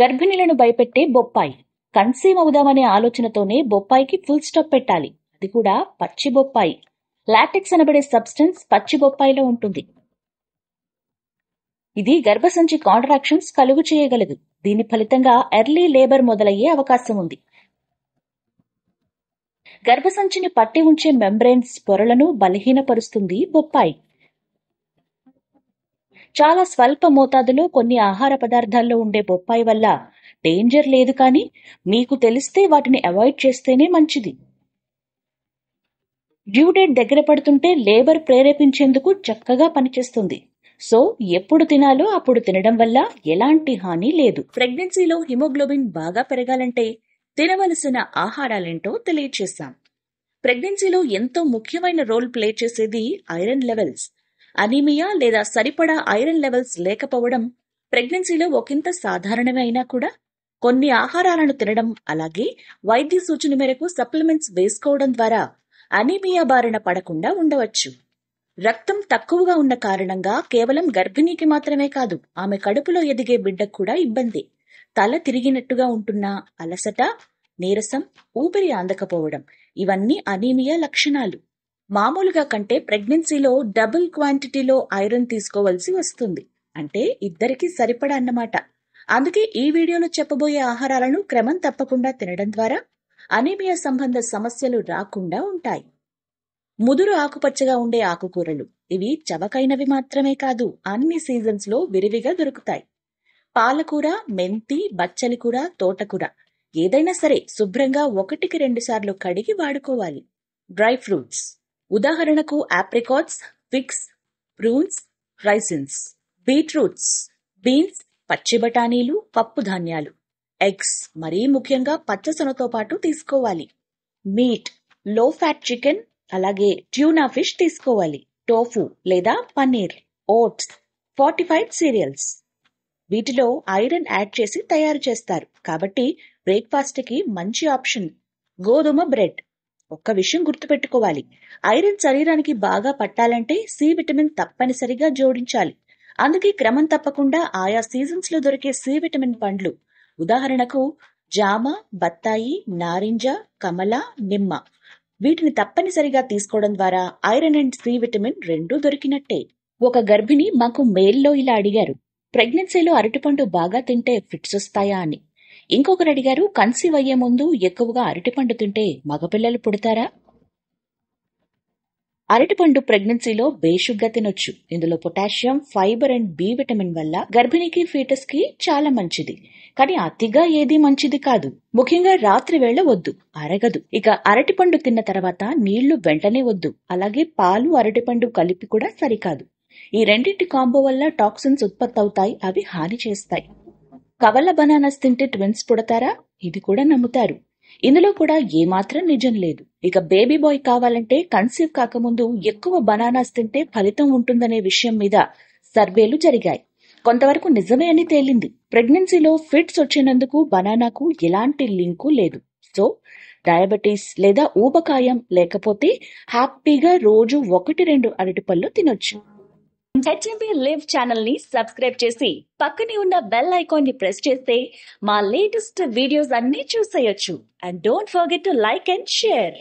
గర్భిణులను భయపెట్టే బొప్పాయి కన్సీవ్ అవుదామనే ఆలోచనతోనే బొప్పాయికి ఫుల్ స్టాప్ పెట్టాలి అది కూడా పచ్చి బొప్పాయి లాటెక్స్ అనబడే సబ్స్టెన్స్ పచ్చి బొప్పాయిలో ఉంటుంది ఇది గర్భసంచి కాంట్రాక్షన్స్ కలుగు చేయగలదు దీని ఫలితంగా ఎర్లీ లేబర్ మొదలయ్యే అవకాశం ఉంది గర్భసంచిని పట్టి ఉంచే మెంబ్రెయిన్స్ పొరలను బలహీనపరుస్తుంది బొప్పాయి చాలా స్వల్ప మోతాదులో కొన్ని ఆహార పదార్థాల్లో ఉండే బొప్పాయి వల్ల డేంజర్ లేదు కానీ మీకు తెలిస్తే వాటిని అవాయిడ్ చేస్తేనే మంచిది డ్యూ డేట్ దగ్గర పడుతుంటే లేబర్ ప్రేరేపించేందుకు చక్కగా పనిచేస్తుంది సో ఎప్పుడు తినాలో అప్పుడు తినడం వల్ల ఎలాంటి హాని లేదు ప్రెగ్నెన్సీలో హిమోగ్లోబిన్ బాగా పెరగాలంటే తినవలసిన ఆహారాలేంటో తెలియచేశాం ప్రెగ్నెన్సీలో ఎంతో ముఖ్యమైన రోల్ ప్లే చేసేది ఐరన్ లెవెల్స్ అనీమియా లేదా సరిపడా ఐరన్ లెవెల్స్ లేకపోవడం ప్రెగ్నెన్సీలో ఒకంత సాధారణమే అయినా కూడా కొన్ని ఆహారాలను తినడం అలాగే వైద్య సూచన మేరకు సప్లిమెంట్స్ వేసుకోవడం ద్వారా అనీమియా బారిన పడకుండా ఉండవచ్చు రక్తం తక్కువగా ఉన్న కారణంగా కేవలం గర్భిణీకి మాత్రమే కాదు ఆమె కడుపులో ఎదిగే బిడ్డకు కూడా ఇబ్బంది తల తిరిగినట్టుగా ఉంటున్న అలసట నీరసం ఊపిరి అందకపోవడం ఇవన్నీ అనీమియా లక్షణాలు మామూలుగా కంటే ప్రెగ్నెన్సీలో డబుల్ క్వాంటిటీలో ఐరన్ తీసుకోవాల్సి వస్తుంది అంటే ఇద్దరికి సరిపడా అన్నమాట అందుకే ఈ వీడియోలో చెప్పబోయే ఆహారాలను క్రమం తప్పకుండా తినడం ద్వారా అనీమియా సంబంధ సమస్యలు రాకుండా ఉంటాయి ముదురు ఆకుపచ్చగా ఉండే ఆకుకూరలు ఇవి చవకైనవి మాత్రమే కాదు అన్ని సీజన్స్ లో విరివిగా దొరుకుతాయి పాలకూర మెంతి బచ్చలి కూర తోటకూర ఏదైనా సరే శుభ్రంగా ఒకటికి రెండు సార్లు కడిగి వాడుకోవాలి డ్రై ఫ్రూట్స్ ఉదాహరణకు apricots figs prunes raisins beetroots beans పచ్చి బఠానీలు పప్పు ధాన్యాలు ఎగ్స్ మరీ ముఖ్యంగా పచ్చసొనతో పాటు తీసుకోవాలి మీట్ లో ఫ్యాట్ చికెన్ అలాగే ట్యూనా ఫిష్ తీసుకోవాలి టోఫు లేదా పన్నీర్ ఓట్స్ ఫార్టిఫైడ్ సీరియల్స్ వీటిలో ఐరన్ యాడ్ చేసి తయారు చేస్తారు కాబట్టి బ్రేక్ఫాస్ట్కి మంచి ఆప్షన్ గోధుమ బ్రెడ్ ఒక్క విషయం గుర్తుపెట్టుకోవాలి ఐరన్ శరీరానికి బాగా పట్టాలంటే సి విటమిన్ తప్పనిసరిగా జోడించాలి అందుకే క్రమం తప్పకుండా ఆయా సీజన్స్ లో దొరికే సి విటమిన్ పండ్లు ఉదాహరణకు జామ బత్తాయి నారింజ కమల నిమ్మ వీటిని తప్పనిసరిగా తీసుకోవడం ద్వారా ఐరన్ అండ్ సి విటమిన్ రెండూ దొరికినట్టే ఒక గర్భిణి మాకు మెయిల్లో ఇలా అడిగారు ప్రెగ్నెన్సీలో అరటిపండు బాగా తింటే ఫిట్స్ వస్తాయా అని ఇంకొకరు అడిగారు కన్సీవ్ అయ్యే ముందు ఎక్కువగా అరటిపండు తింటే మగపిల్లలు పుడతారా అరటిపండు ప్రెగ్నెన్సీలో బేషుగ్గా తినొచ్చు ఇందులో potassium fibre and B vitamin వల్ల గర్భిణికి ఫీటస్ కి చాలా మంచిది కానీ అతిగా ఏది మంచిది కాదు ముఖ్యంగా రాత్రి వేళ వద్దు అరగదు ఇక అరటిపండు తిన్న తర్వాత నీళ్లు వెంటనే వద్దు అలాగే పాలు అరటిపండు కలిపి కూడా సరికాదు ఈ రెండింటి కాంబో వల్ల టాక్సిన్స్ ఉత్పత్తి అవుతాయి అవి హాని చేస్తాయి కవల బనానాస్ తింటే ట్విన్స్ పుడతారా ఇది కూడా నమ్ముతారు ఇందులో కూడా ఏమాత్రం నిజం లేదు ఇక బేబీ బాయ్ కావాలంటే కన్సీవ్ కాకముందు ఎక్కువ బనానాస్ తింటే ఫలితం ఉంటుందనే విషయం మీద సర్వేలు జరిగాయి కొంతవరకు నిజమే అని తేలింది ప్రెగ్నెన్సీలో ఫిట్స్ వచ్చినందుకు బనానాకు ఎలాంటి లింకు లేదు సో డయాబెటీస్ లేదా ఊబకాయం లేకపోతే హ్యాపీగా రోజు ఒకటి రెండు అరటిపళ్ళు తినొచ్చు హెచ్ఎంబీ లివ్ ఛానల్ ని సబ్స్క్రైబ్ చేసి పక్కనే ఉన్న బెల్ ఐకాన్ ని ప్రెస్ చేస్తే మా లేటెస్ట్ వీడియోస్ అన్ని చూసేయొచ్చు and don't forget to like and share